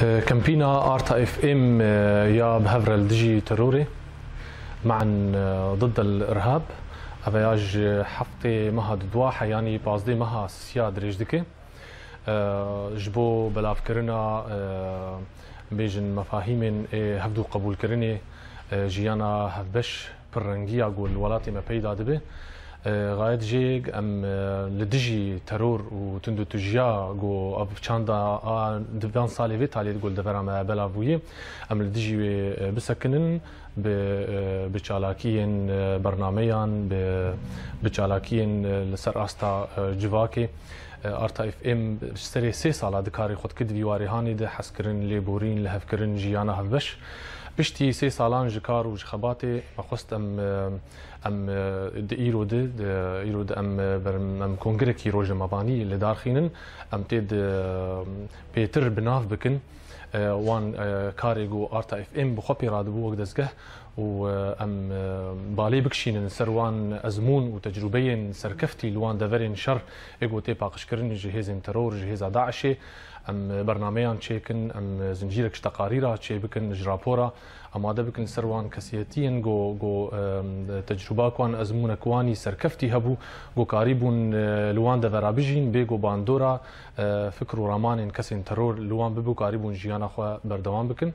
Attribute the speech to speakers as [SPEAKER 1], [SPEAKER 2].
[SPEAKER 1] كامبينا ارتا اف ام آه، يا بهفرل دجي تروري معا آه، ضد الارهاب افياج آه، حفتي مها دواحة يعني بازدي مها سيا دريجدكي جبو بلاف كرنا بيجن مفاهيم إيه، هفدو قبول كرني جيانا هفبش برنجيا قول ولاتي ما بيدا دبي غايت جيج ام لدجي ترور وتندو تجيا جو اب تشاندا دفان سالي في تالي تقول دفرا ما بلا فوي ام لدجي بسكنن بچالاکیین برنامهیان بچالاکیین لسر آستا جواکی ارتا اف ام سری سه سالا دکاری خود کد ویواری هانی ده حس کرن لیبورین لهف کرن جیانا هفبش پشتی سێ ساڵان ژ کار و خەباتێ بەخواست ئەم ئەم ئیرۆد ئیرۆد ئەم ئەم کۆنگرێکی ڕۆژەمەبانی لە داخینن ئەم تێ پێتر بناف بکن. وان کارێک و ئارتایFM بخۆپی ڕادبوو وەک دەستگەه و ئەم باڵێ بکشینن سەروان ئەزمون و تەجروبەیەن سەرکەفتی لوان دەڤێن شەڕ ئێگو تێ پاقشکردنی ژ هێزن تەرۆر ژ هێزا داعشێ ئەم بەرنمەیان چێکن ئەم زنجیرە شتەقاریرا چێ بکن ژراپۆرە ئەمادە بکن سەروان کەسیەتیەن گۆ تجرباکوان ئەزمونەکوانی سەرکەفتی هەبوو گۆکاری بوون لوان دەدەرابژین بێ گۆباندۆرە فکر و ڕامانین کەسین تەرۆر لوان ببوو کاری بوون ژیانەخوا بەردەوام بکن